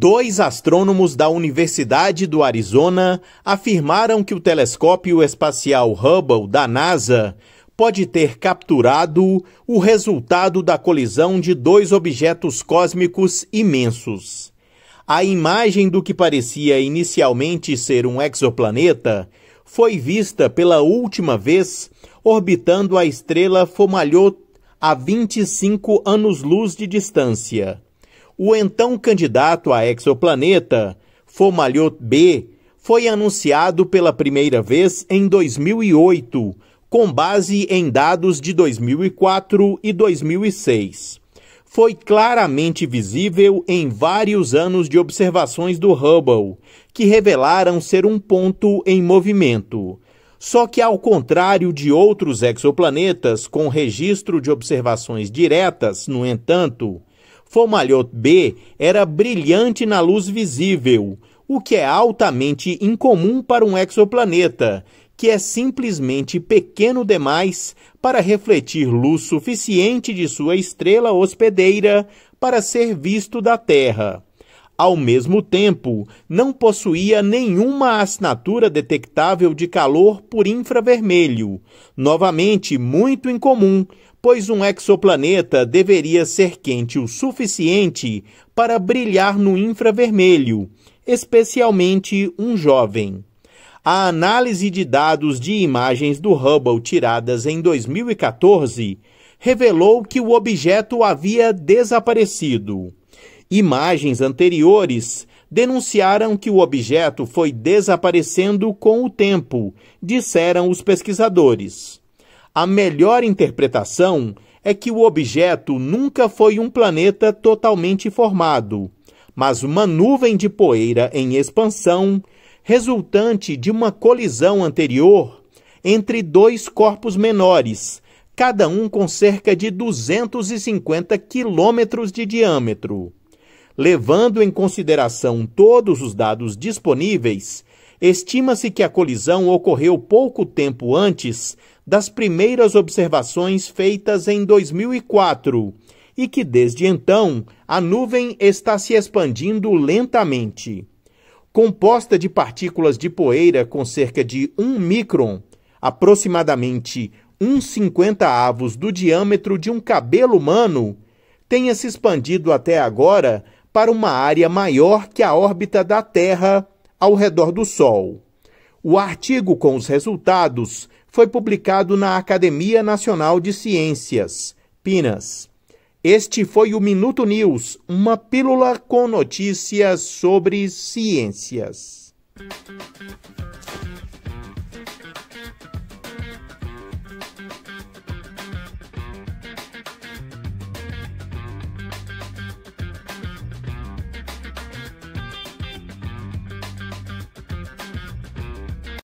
Dois astrônomos da Universidade do Arizona afirmaram que o telescópio espacial Hubble da NASA pode ter capturado o resultado da colisão de dois objetos cósmicos imensos. A imagem do que parecia inicialmente ser um exoplaneta foi vista pela última vez orbitando a estrela Fomalhaut a 25 anos-luz de distância o então candidato a exoplaneta, Fomalhaut B, foi anunciado pela primeira vez em 2008, com base em dados de 2004 e 2006. Foi claramente visível em vários anos de observações do Hubble, que revelaram ser um ponto em movimento. Só que, ao contrário de outros exoplanetas com registro de observações diretas, no entanto, Fomalhot B era brilhante na luz visível, o que é altamente incomum para um exoplaneta, que é simplesmente pequeno demais para refletir luz suficiente de sua estrela hospedeira para ser visto da Terra. Ao mesmo tempo, não possuía nenhuma assinatura detectável de calor por infravermelho, novamente muito incomum, pois um exoplaneta deveria ser quente o suficiente para brilhar no infravermelho, especialmente um jovem. A análise de dados de imagens do Hubble tiradas em 2014 revelou que o objeto havia desaparecido. Imagens anteriores denunciaram que o objeto foi desaparecendo com o tempo, disseram os pesquisadores. A melhor interpretação é que o objeto nunca foi um planeta totalmente formado, mas uma nuvem de poeira em expansão, resultante de uma colisão anterior entre dois corpos menores, cada um com cerca de 250 quilômetros de diâmetro levando em consideração todos os dados disponíveis, estima-se que a colisão ocorreu pouco tempo antes das primeiras observações feitas em 2004 e que desde então a nuvem está se expandindo lentamente. Composta de partículas de poeira com cerca de 1 micron, aproximadamente 1,50 avos do diâmetro de um cabelo humano, tenha se expandido até agora para uma área maior que a órbita da Terra ao redor do Sol. O artigo com os resultados foi publicado na Academia Nacional de Ciências, Pinas. Este foi o Minuto News, uma pílula com notícias sobre ciências.